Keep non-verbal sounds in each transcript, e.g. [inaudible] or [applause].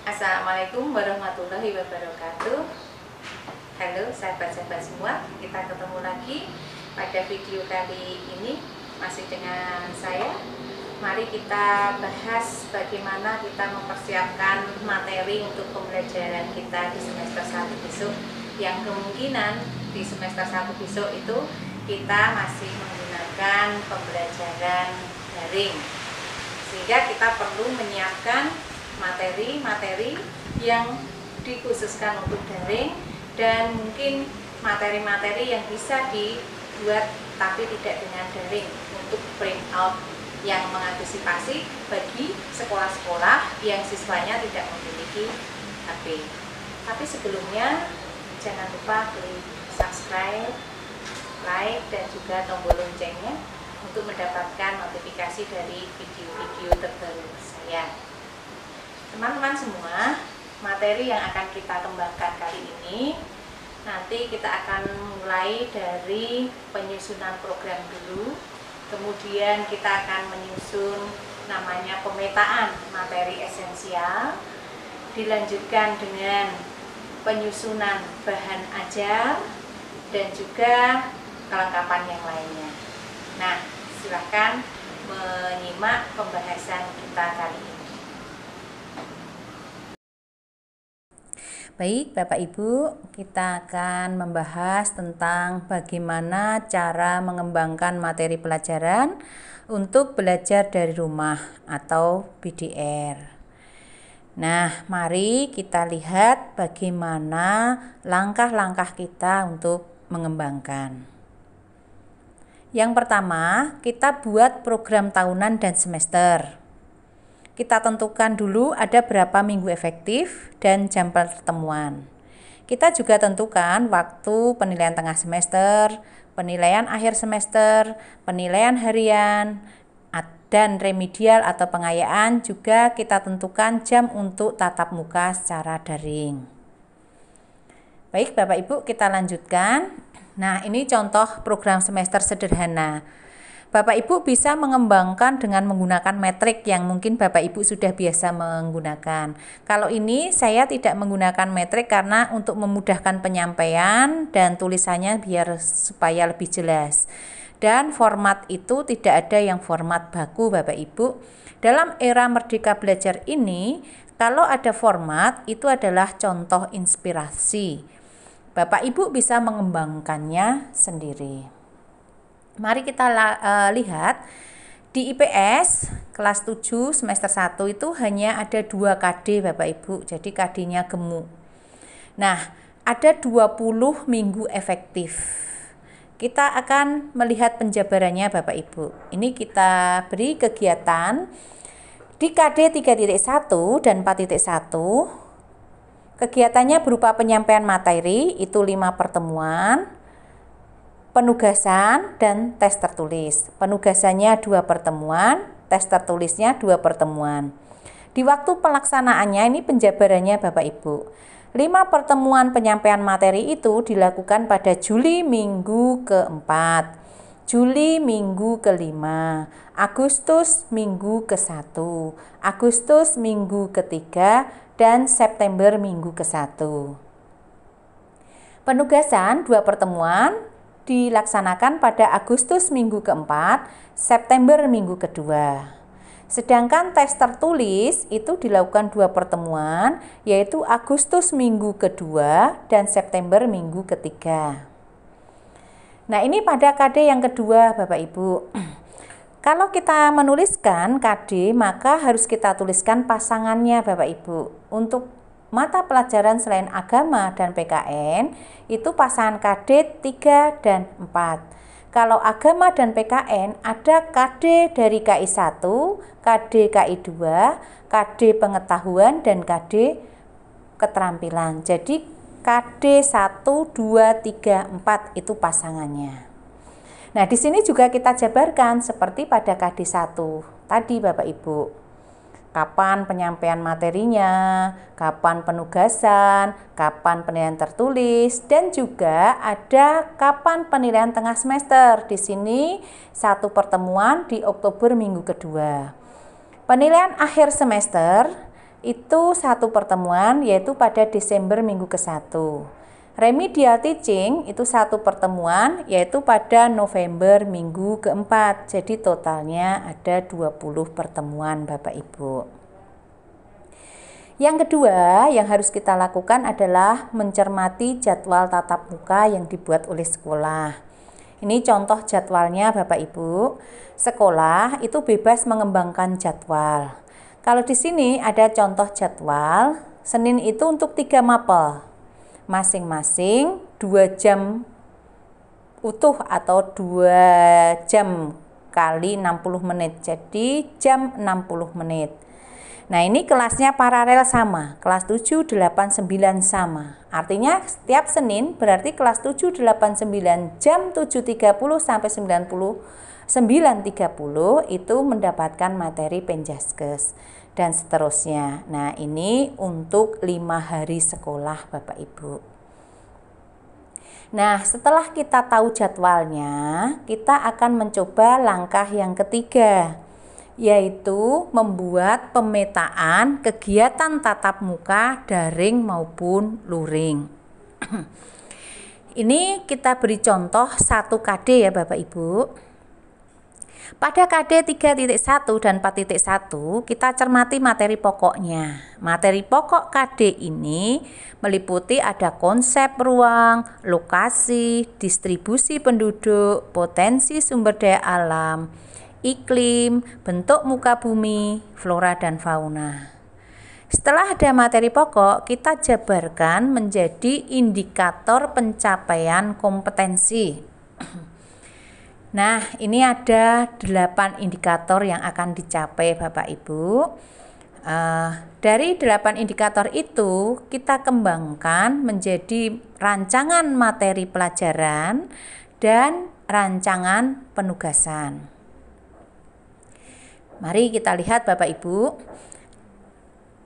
Assalamualaikum warahmatullahi wabarakatuh Halo sahabat-sahabat semua Kita ketemu lagi pada video kali ini Masih dengan saya Mari kita bahas bagaimana kita mempersiapkan materi untuk pembelajaran kita di semester 1 besok Yang kemungkinan di semester 1 besok itu kita masih menggunakan pembelajaran daring Sehingga kita perlu menyiapkan materi-materi yang dikhususkan untuk daring dan mungkin materi-materi yang bisa dibuat tapi tidak dengan daring untuk print out yang mengantisipasi bagi sekolah-sekolah yang siswanya tidak memiliki HP. Tapi sebelumnya jangan lupa klik subscribe, like dan juga tombol loncengnya untuk mendapatkan notifikasi dari video-video terbaru saya teman-teman semua materi yang akan kita kembangkan kali ini nanti kita akan mulai dari penyusunan program dulu kemudian kita akan menyusun namanya pemetaan materi esensial dilanjutkan dengan penyusunan bahan ajar dan juga kelengkapan yang lainnya nah silahkan menyimak pembahasan kita kali ini Baik, Bapak Ibu, kita akan membahas tentang bagaimana cara mengembangkan materi pelajaran untuk belajar dari rumah atau BDR. Nah, mari kita lihat bagaimana langkah-langkah kita untuk mengembangkan. Yang pertama, kita buat program tahunan dan semester kita tentukan dulu ada berapa minggu efektif dan jam pertemuan. Kita juga tentukan waktu penilaian tengah semester, penilaian akhir semester, penilaian harian, dan remedial atau pengayaan juga kita tentukan jam untuk tatap muka secara daring. Baik, Bapak Ibu, kita lanjutkan. Nah, ini contoh program semester sederhana. Bapak Ibu bisa mengembangkan dengan menggunakan metrik yang mungkin Bapak Ibu sudah biasa menggunakan. Kalau ini saya tidak menggunakan metrik karena untuk memudahkan penyampaian dan tulisannya biar supaya lebih jelas. Dan format itu tidak ada yang format baku Bapak Ibu. Dalam era merdeka belajar ini, kalau ada format itu adalah contoh inspirasi. Bapak Ibu bisa mengembangkannya sendiri. Mari kita uh, lihat di IPS kelas 7 semester 1 itu hanya ada dua KD Bapak Ibu. Jadi KD-nya gemuk. Nah, ada 20 minggu efektif. Kita akan melihat penjabarannya Bapak Ibu. Ini kita beri kegiatan di KD 3.1 dan 4.1 Kegiatannya berupa penyampaian materi, itu 5 pertemuan, penugasan dan tes tertulis. Penugasannya dua pertemuan, tes tertulisnya dua pertemuan. Di waktu pelaksanaannya ini penjabarannya Bapak Ibu. Lima pertemuan penyampaian materi itu dilakukan pada Juli minggu keempat, Juli minggu kelima, Agustus minggu ke satu, Agustus minggu ketiga, dan September minggu ke satu. Penugasan dua pertemuan, dilaksanakan pada Agustus minggu keempat, September minggu kedua. Sedangkan tes tertulis itu dilakukan dua pertemuan, yaitu Agustus minggu kedua dan September minggu ketiga. Nah, ini pada KD yang kedua, Bapak Ibu. [clears throat] Kalau kita menuliskan KD, maka harus kita tuliskan pasangannya, Bapak Ibu. Untuk mata pelajaran selain agama dan PKN itu pasangan KD 3 dan 4. Kalau agama dan PKN ada KD dari KI 1, KD KI 2, KD pengetahuan dan KD keterampilan. Jadi KD 1, 2, 3, 4 itu pasangannya. Nah, di sini juga kita jabarkan seperti pada KD 1 tadi Bapak Ibu kapan penyampaian materinya, kapan penugasan, kapan penilaian tertulis, dan juga ada kapan penilaian tengah semester. Di sini satu pertemuan di Oktober minggu kedua. Penilaian akhir semester itu satu pertemuan yaitu pada Desember minggu ke-1. Remedial teaching itu satu pertemuan yaitu pada November minggu keempat. Jadi totalnya ada 20 pertemuan Bapak Ibu. Yang kedua yang harus kita lakukan adalah mencermati jadwal tatap muka yang dibuat oleh sekolah. Ini contoh jadwalnya Bapak Ibu. Sekolah itu bebas mengembangkan jadwal. Kalau di sini ada contoh jadwal, Senin itu untuk tiga mapel, masing-masing 2 jam utuh atau 2 jam kali 60 menit. Jadi jam 60 menit. Nah, ini kelasnya paralel sama, kelas 7, 8, 9 sama. Artinya setiap Senin berarti kelas 7, 8, 9 jam 7.30 sampai 90 9.30 itu mendapatkan materi penjaskes dan seterusnya. Nah, ini untuk lima hari sekolah Bapak Ibu. Nah, setelah kita tahu jadwalnya, kita akan mencoba langkah yang ketiga, yaitu membuat pemetaan kegiatan tatap muka daring maupun luring. [clears throat] Ini kita beri contoh satu KD ya Bapak Ibu. Pada KD 3.1 dan 4.1 kita cermati materi pokoknya. Materi pokok KD ini meliputi ada konsep ruang, lokasi, distribusi penduduk, potensi sumber daya alam, iklim, bentuk muka bumi, flora dan fauna. Setelah ada materi pokok, kita jabarkan menjadi indikator pencapaian kompetensi. [clears throat] Nah, ini ada 8 indikator yang akan dicapai Bapak Ibu. Uh, dari 8 indikator itu kita kembangkan menjadi rancangan materi pelajaran dan rancangan penugasan. Mari kita lihat Bapak Ibu.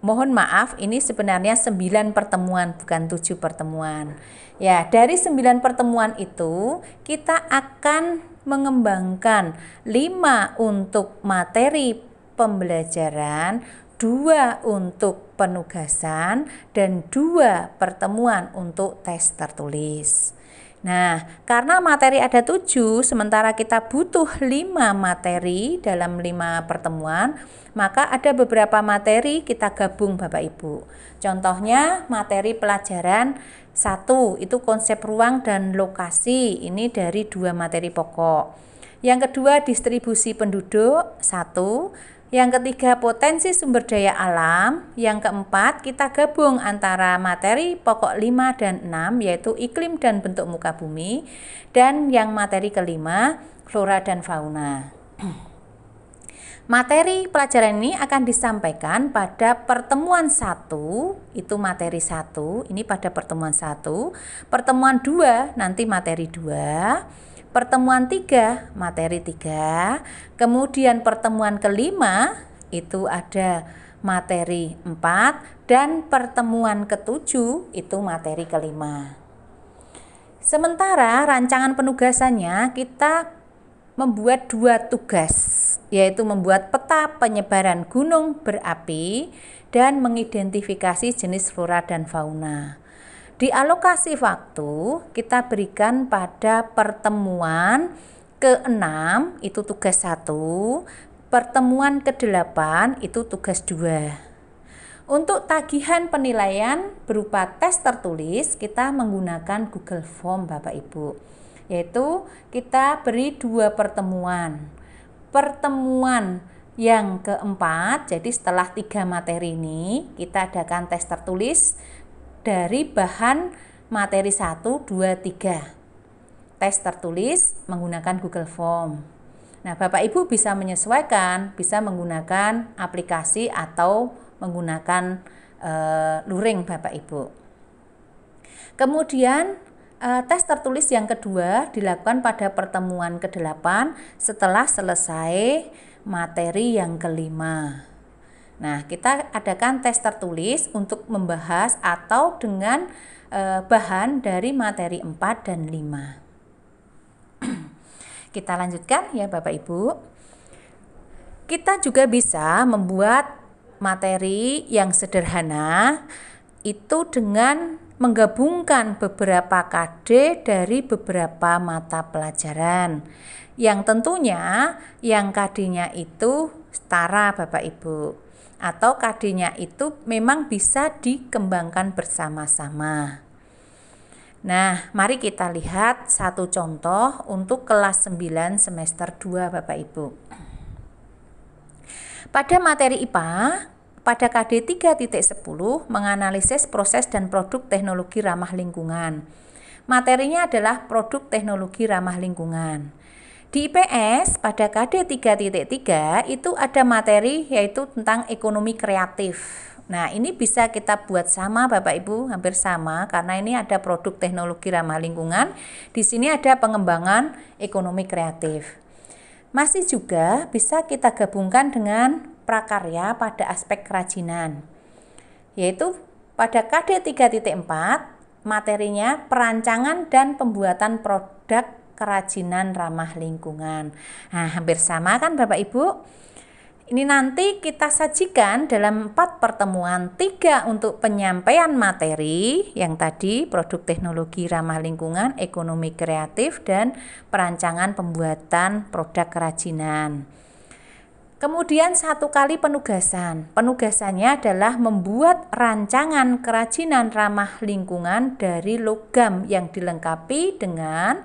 Mohon maaf, ini sebenarnya 9 pertemuan bukan 7 pertemuan. Ya, dari 9 pertemuan itu kita akan mengembangkan 5 untuk materi pembelajaran, 2 untuk penugasan, dan 2 pertemuan untuk tes tertulis. Nah, karena materi ada tujuh, sementara kita butuh lima materi dalam lima pertemuan, maka ada beberapa materi kita gabung Bapak Ibu. Contohnya materi pelajaran satu, itu konsep ruang dan lokasi. Ini dari dua materi pokok. Yang kedua, distribusi penduduk. Satu, yang ketiga, potensi sumber daya alam. Yang keempat, kita gabung antara materi pokok 5 dan 6, yaitu iklim dan bentuk muka bumi. Dan yang materi kelima, flora dan fauna. [clears throat] Materi pelajaran ini akan disampaikan pada pertemuan satu, itu materi satu. ini pada pertemuan satu. pertemuan dua nanti materi dua. pertemuan tiga materi tiga. kemudian pertemuan kelima itu ada materi empat dan pertemuan ketujuh itu materi kelima. Sementara rancangan penugasannya kita membuat dua tugas, yaitu membuat peta penyebaran gunung berapi dan mengidentifikasi jenis flora dan fauna. Di alokasi waktu, kita berikan pada pertemuan ke-6 itu tugas satu, pertemuan ke-8 itu tugas dua. Untuk tagihan penilaian berupa tes tertulis, kita menggunakan Google Form Bapak Ibu yaitu kita beri dua pertemuan. Pertemuan yang keempat, jadi setelah tiga materi ini, kita adakan tes tertulis dari bahan materi 1, 2, 3. Tes tertulis menggunakan Google Form. Nah, Bapak Ibu bisa menyesuaikan, bisa menggunakan aplikasi atau menggunakan e, luring Bapak Ibu. Kemudian Eh, tes tertulis yang kedua dilakukan pada pertemuan ke-8 setelah selesai materi yang kelima. Nah, kita adakan tes tertulis untuk membahas atau dengan eh, bahan dari materi 4 dan 5. [clears throat] kita lanjutkan ya Bapak Ibu. Kita juga bisa membuat materi yang sederhana itu dengan menggabungkan beberapa KD dari beberapa mata pelajaran. Yang tentunya yang KD-nya itu setara Bapak Ibu atau KD-nya itu memang bisa dikembangkan bersama-sama. Nah, mari kita lihat satu contoh untuk kelas 9 semester 2 Bapak Ibu. Pada materi IPA, pada KD 3.10 menganalisis proses dan produk teknologi ramah lingkungan. Materinya adalah produk teknologi ramah lingkungan. Di IPS pada KD 3.3 itu ada materi yaitu tentang ekonomi kreatif. Nah, ini bisa kita buat sama Bapak Ibu, hampir sama karena ini ada produk teknologi ramah lingkungan. Di sini ada pengembangan ekonomi kreatif. Masih juga bisa kita gabungkan dengan prakarya pada aspek kerajinan, yaitu pada KD 3.4 materinya perancangan dan pembuatan produk kerajinan ramah lingkungan. Nah, hampir sama kan Bapak Ibu? Ini nanti kita sajikan dalam empat pertemuan, tiga untuk penyampaian materi yang tadi produk teknologi ramah lingkungan, ekonomi kreatif, dan perancangan pembuatan produk kerajinan. Kemudian satu kali penugasan. Penugasannya adalah membuat rancangan kerajinan ramah lingkungan dari logam yang dilengkapi dengan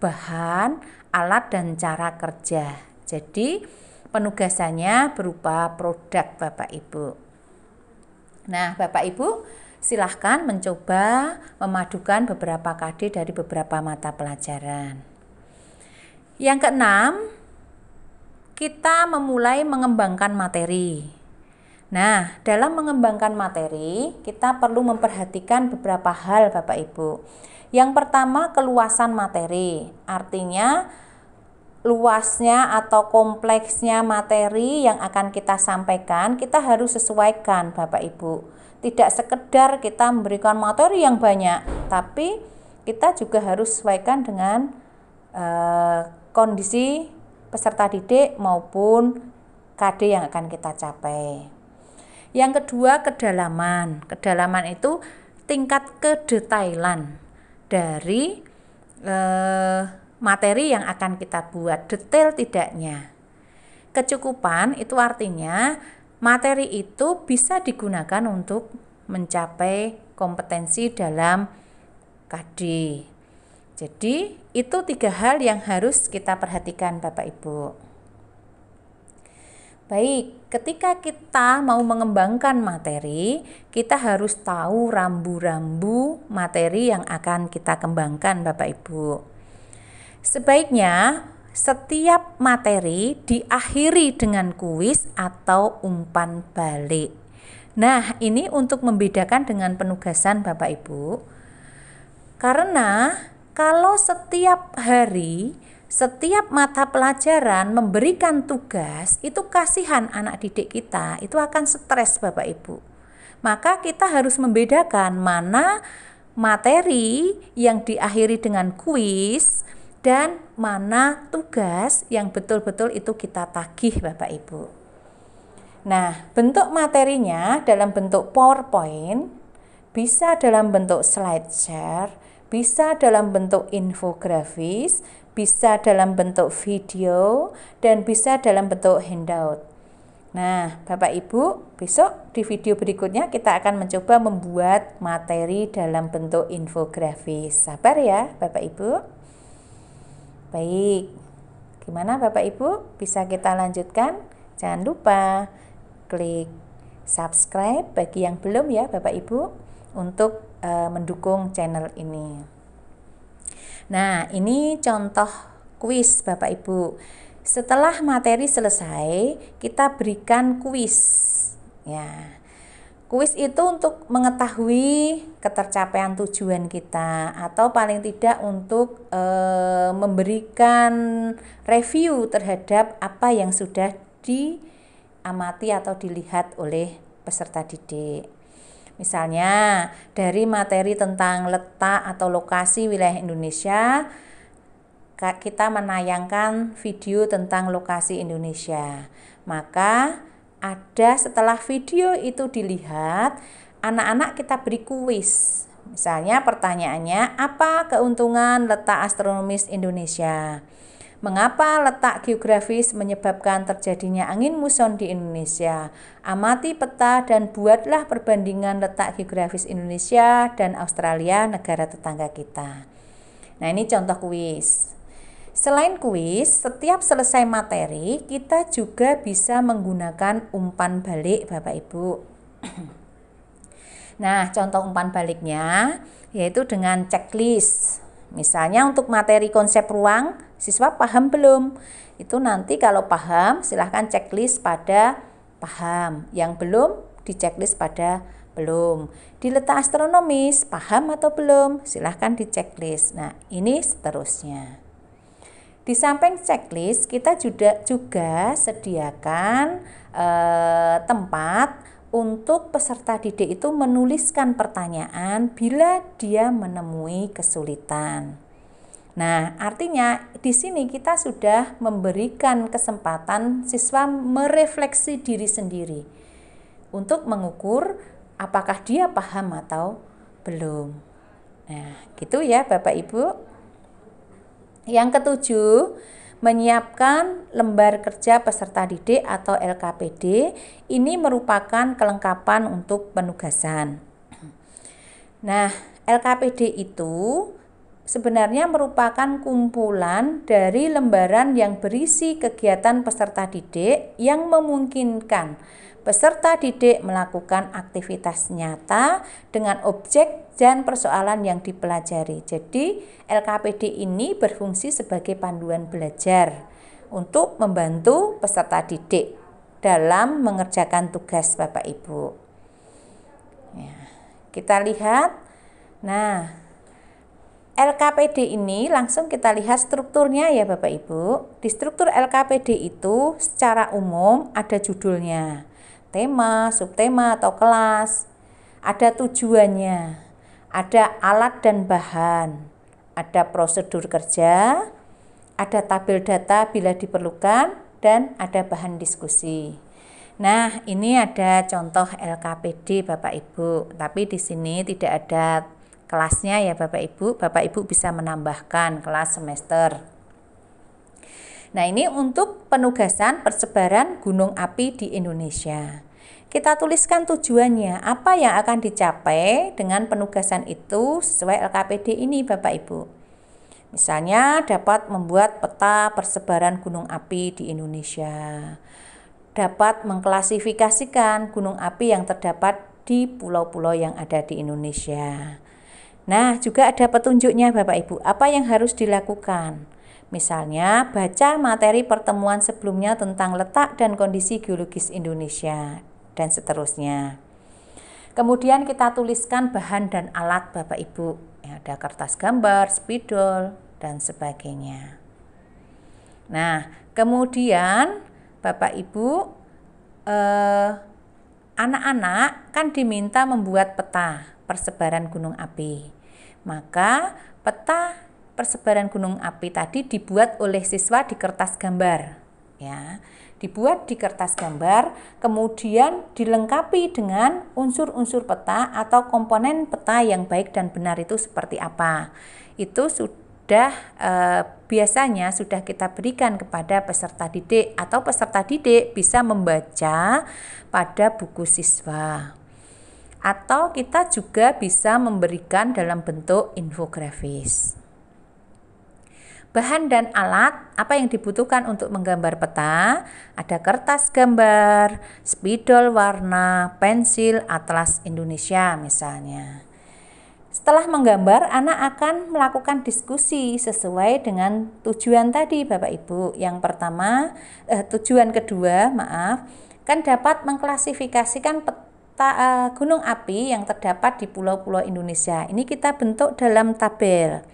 bahan, alat dan cara kerja. Jadi penugasannya berupa produk Bapak Ibu. Nah, Bapak Ibu, silahkan mencoba memadukan beberapa KD dari beberapa mata pelajaran. Yang keenam, kita memulai mengembangkan materi. Nah, dalam mengembangkan materi, kita perlu memperhatikan beberapa hal, Bapak Ibu. Yang pertama, keluasan materi, artinya luasnya atau kompleksnya materi yang akan kita sampaikan, kita harus sesuaikan, Bapak Ibu. Tidak sekedar kita memberikan materi yang banyak, tapi kita juga harus sesuaikan dengan eh, kondisi peserta didik maupun KD yang akan kita capai. Yang kedua, kedalaman. Kedalaman itu tingkat kedetailan dari eh, materi yang akan kita buat, detail tidaknya. Kecukupan itu artinya materi itu bisa digunakan untuk mencapai kompetensi dalam KD jadi itu tiga hal yang harus kita perhatikan Bapak Ibu. Baik, ketika kita mau mengembangkan materi, kita harus tahu rambu-rambu materi yang akan kita kembangkan Bapak Ibu. Sebaiknya setiap materi diakhiri dengan kuis atau umpan balik. Nah, ini untuk membedakan dengan penugasan Bapak Ibu. Karena kalau setiap hari setiap mata pelajaran memberikan tugas itu kasihan anak didik kita itu akan stres Bapak Ibu. Maka kita harus membedakan mana materi yang diakhiri dengan kuis dan mana tugas yang betul-betul itu kita tagih Bapak Ibu. Nah, bentuk materinya dalam bentuk PowerPoint, bisa dalam bentuk slide share bisa dalam bentuk infografis, bisa dalam bentuk video, dan bisa dalam bentuk handout. Nah, Bapak Ibu, besok di video berikutnya kita akan mencoba membuat materi dalam bentuk infografis. Sabar ya, Bapak Ibu. Baik, gimana Bapak Ibu? Bisa kita lanjutkan? Jangan lupa klik subscribe bagi yang belum ya Bapak Ibu untuk Eh, mendukung channel ini. Nah, ini contoh kuis Bapak Ibu. Setelah materi selesai, kita berikan kuis. Ya. Kuis itu untuk mengetahui ketercapaian tujuan kita atau paling tidak untuk e, memberikan review terhadap apa yang sudah diamati atau dilihat oleh peserta didik. Misalnya, dari materi tentang letak atau lokasi wilayah Indonesia, kita menayangkan video tentang lokasi Indonesia. Maka, ada setelah video itu dilihat, anak-anak kita beri kuis. Misalnya pertanyaannya, apa keuntungan letak astronomis Indonesia? Mengapa letak geografis menyebabkan terjadinya angin muson di Indonesia? Amati peta dan buatlah perbandingan letak geografis Indonesia dan Australia, negara tetangga kita. Nah, ini contoh kuis. Selain kuis, setiap selesai materi, kita juga bisa menggunakan umpan balik, Bapak Ibu. [clears throat] Nah, contoh umpan baliknya yaitu dengan checklist. Misalnya untuk materi konsep ruang, Siswa paham belum? Itu nanti kalau paham silahkan checklist pada paham. Yang belum di checklist pada belum. Di letak astronomis paham atau belum? Silahkan di checklist. Nah ini seterusnya. Di samping checklist, kita juga, juga sediakan eh, tempat untuk peserta didik itu menuliskan pertanyaan bila dia menemui kesulitan. Nah, artinya di sini kita sudah memberikan kesempatan siswa merefleksi diri sendiri untuk mengukur apakah dia paham atau belum. Nah, gitu ya Bapak Ibu. Yang ketujuh, menyiapkan lembar kerja peserta didik atau LKPD ini merupakan kelengkapan untuk penugasan. Nah, LKPD itu sebenarnya merupakan kumpulan dari lembaran yang berisi kegiatan peserta didik yang memungkinkan peserta didik melakukan aktivitas nyata dengan objek dan persoalan yang dipelajari. Jadi, LKPD ini berfungsi sebagai panduan belajar untuk membantu peserta didik dalam mengerjakan tugas Bapak Ibu. Ya, kita lihat, nah, LKPD ini langsung kita lihat strukturnya ya Bapak Ibu. Di struktur LKPD itu secara umum ada judulnya, tema, subtema atau kelas, ada tujuannya, ada alat dan bahan, ada prosedur kerja, ada tabel data bila diperlukan, dan ada bahan diskusi. Nah, ini ada contoh LKPD Bapak Ibu, tapi di sini tidak ada kelasnya ya Bapak Ibu. Bapak Ibu bisa menambahkan kelas semester. Nah, ini untuk penugasan persebaran gunung api di Indonesia. Kita tuliskan tujuannya, apa yang akan dicapai dengan penugasan itu sesuai LKPD ini Bapak Ibu. Misalnya dapat membuat peta persebaran gunung api di Indonesia. Dapat mengklasifikasikan gunung api yang terdapat di pulau-pulau yang ada di Indonesia Nah, juga ada petunjuknya Bapak Ibu, apa yang harus dilakukan. Misalnya, baca materi pertemuan sebelumnya tentang letak dan kondisi geologis Indonesia, dan seterusnya. Kemudian kita tuliskan bahan dan alat Bapak Ibu. Ya, ada kertas gambar, spidol, dan sebagainya. Nah, kemudian Bapak Ibu, eh, anak-anak eh, kan diminta membuat peta persebaran gunung api. Maka peta persebaran gunung api tadi dibuat oleh siswa di kertas gambar. Ya, dibuat di kertas gambar, kemudian dilengkapi dengan unsur-unsur peta atau komponen peta yang baik dan benar itu seperti apa. Itu sudah eh, biasanya sudah kita berikan kepada peserta didik atau peserta didik bisa membaca pada buku siswa atau kita juga bisa memberikan dalam bentuk infografis. Bahan dan alat apa yang dibutuhkan untuk menggambar peta? Ada kertas gambar, spidol warna, pensil, atlas Indonesia misalnya. Setelah menggambar, anak akan melakukan diskusi sesuai dengan tujuan tadi, Bapak Ibu. Yang pertama, eh, tujuan kedua, maaf, kan dapat mengklasifikasikan peta ta, uh, eh, gunung api yang terdapat di pulau-pulau Indonesia. Ini kita bentuk dalam tabel.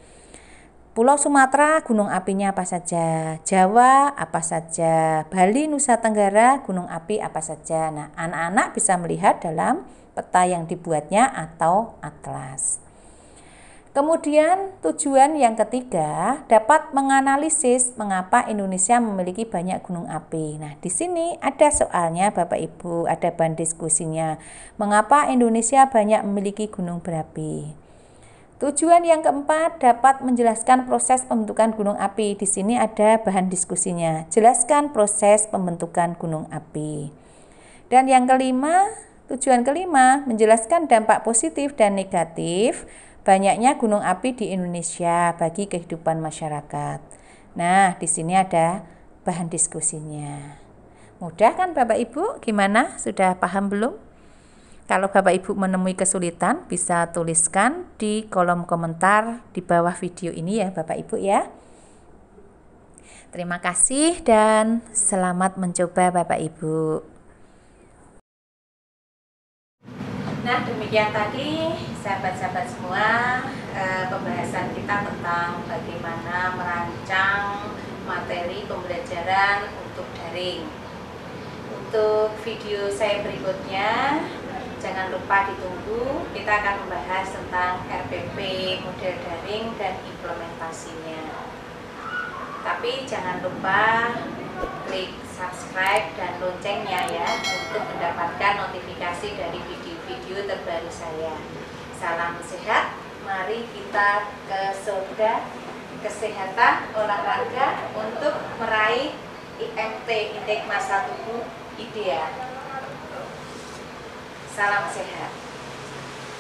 Pulau Sumatera gunung apinya apa saja, Jawa apa saja, Bali, Nusa Tenggara gunung api apa saja. Nah, anak-anak bisa melihat dalam peta yang dibuatnya atau atlas. Kemudian tujuan yang ketiga dapat menganalisis mengapa Indonesia memiliki banyak gunung api. Nah, di sini ada soalnya Bapak Ibu, ada bahan diskusinya. Mengapa Indonesia banyak memiliki gunung berapi? Tujuan yang keempat dapat menjelaskan proses pembentukan gunung api. Di sini ada bahan diskusinya. Jelaskan proses pembentukan gunung api. Dan yang kelima, tujuan kelima menjelaskan dampak positif dan negatif banyaknya gunung api di Indonesia bagi kehidupan masyarakat. Nah, di sini ada bahan diskusinya. Mudah kan Bapak Ibu? Gimana? Sudah paham belum? Kalau Bapak Ibu menemui kesulitan, bisa tuliskan di kolom komentar di bawah video ini ya Bapak Ibu ya. Terima kasih dan selamat mencoba Bapak Ibu. Nah demikian tadi sahabat-sahabat semua eh, pembahasan kita tentang bagaimana merancang materi pembelajaran untuk daring. Untuk video saya berikutnya jangan lupa ditunggu kita akan membahas tentang RPP model daring dan implementasinya. Tapi jangan lupa klik subscribe dan loncengnya ya untuk mendapatkan notifikasi dari video video terbaru saya. Salam sehat, mari kita ke surga kesehatan olahraga untuk meraih IMT indeks masa tubuh ideal. Salam sehat.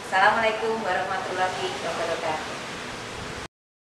Assalamualaikum warahmatullahi wabarakatuh.